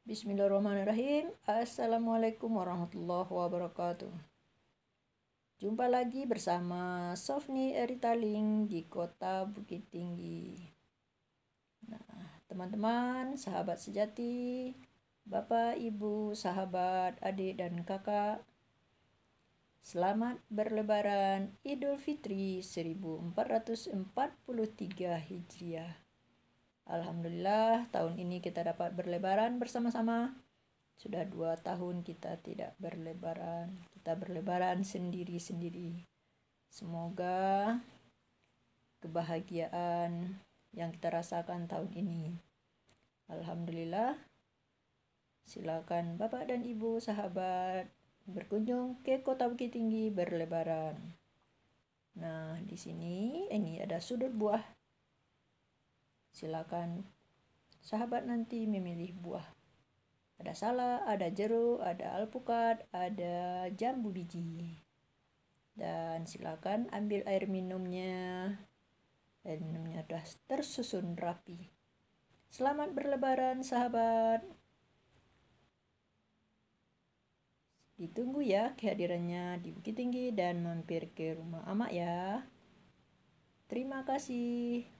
Bismillahirrahmanirrahim. Assalamualaikum warahmatullahi wabarakatuh. Jumpa lagi bersama Sofni Eritaling di kota Bukit Tinggi. Nah, teman-teman, sahabat sejati, Bapak, Ibu, sahabat, adik, dan kakak, Selamat berlebaran Idul Fitri 1443 Hijriah. Alhamdulillah tahun ini kita dapat berlebaran bersama-sama. Sudah dua tahun kita tidak berlebaran. Kita berlebaran sendiri-sendiri. Semoga kebahagiaan yang kita rasakan tahun ini. Alhamdulillah. Silakan Bapak dan Ibu sahabat berkunjung ke Kota Bukit Tinggi berlebaran. Nah, di sini ini ada sudut buah Silakan sahabat nanti memilih buah. Ada salah ada jeruk, ada alpukat, ada jambu biji. Dan silakan ambil air minumnya. Air minumnya sudah tersusun rapi. Selamat berlebaran sahabat. Ditunggu ya kehadirannya di Bukit Tinggi dan mampir ke rumah Amak ya. Terima kasih.